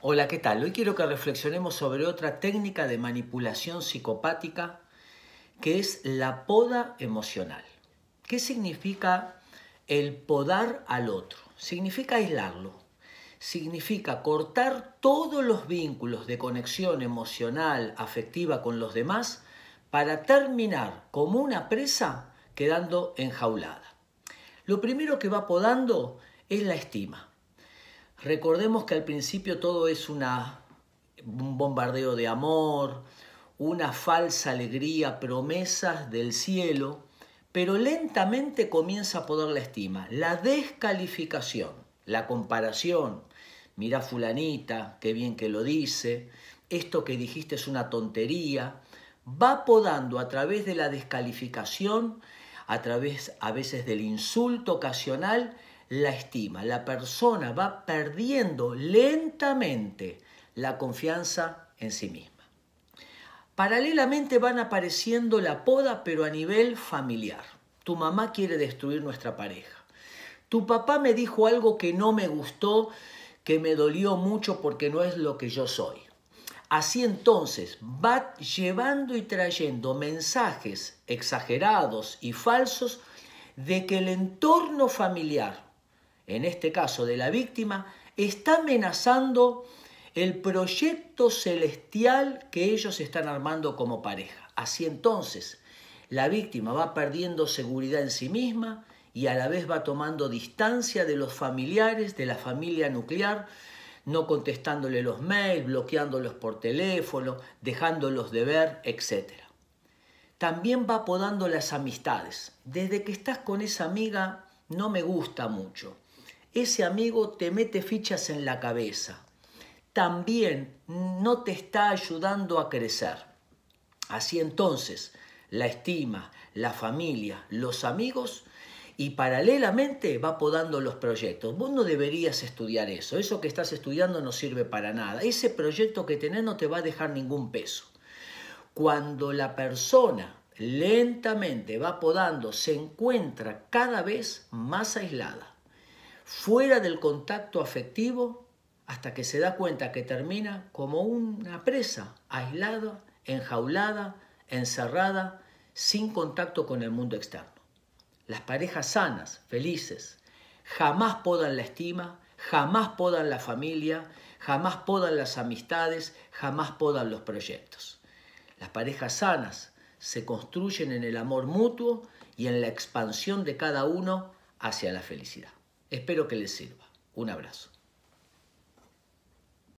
Hola, ¿qué tal? Hoy quiero que reflexionemos sobre otra técnica de manipulación psicopática que es la poda emocional. ¿Qué significa el podar al otro? Significa aislarlo, significa cortar todos los vínculos de conexión emocional, afectiva con los demás, para terminar como una presa quedando enjaulada. Lo primero que va podando es la estima. Recordemos que al principio todo es una, un bombardeo de amor, una falsa alegría, promesas del cielo, pero lentamente comienza a poder la estima, la descalificación, la comparación. Mira fulanita, qué bien que lo dice, esto que dijiste es una tontería. Va podando a través de la descalificación, a través a veces del insulto ocasional, la estima. La persona va perdiendo lentamente la confianza en sí misma. Paralelamente van apareciendo la poda, pero a nivel familiar. Tu mamá quiere destruir nuestra pareja. Tu papá me dijo algo que no me gustó, que me dolió mucho porque no es lo que yo soy. Así entonces va llevando y trayendo mensajes exagerados y falsos de que el entorno familiar en este caso de la víctima, está amenazando el proyecto celestial que ellos están armando como pareja. Así entonces, la víctima va perdiendo seguridad en sí misma y a la vez va tomando distancia de los familiares, de la familia nuclear, no contestándole los mails, bloqueándolos por teléfono, dejándolos de ver, etc. También va podando las amistades. Desde que estás con esa amiga no me gusta mucho ese amigo te mete fichas en la cabeza. También no te está ayudando a crecer. Así entonces, la estima, la familia, los amigos y paralelamente va podando los proyectos. Vos no deberías estudiar eso, eso que estás estudiando no sirve para nada. Ese proyecto que tenés no te va a dejar ningún peso. Cuando la persona lentamente va podando, se encuentra cada vez más aislada fuera del contacto afectivo hasta que se da cuenta que termina como una presa, aislada, enjaulada, encerrada, sin contacto con el mundo externo. Las parejas sanas, felices, jamás podan la estima, jamás podan la familia, jamás podan las amistades, jamás podan los proyectos. Las parejas sanas se construyen en el amor mutuo y en la expansión de cada uno hacia la felicidad. Espero que les sirva. Un abrazo.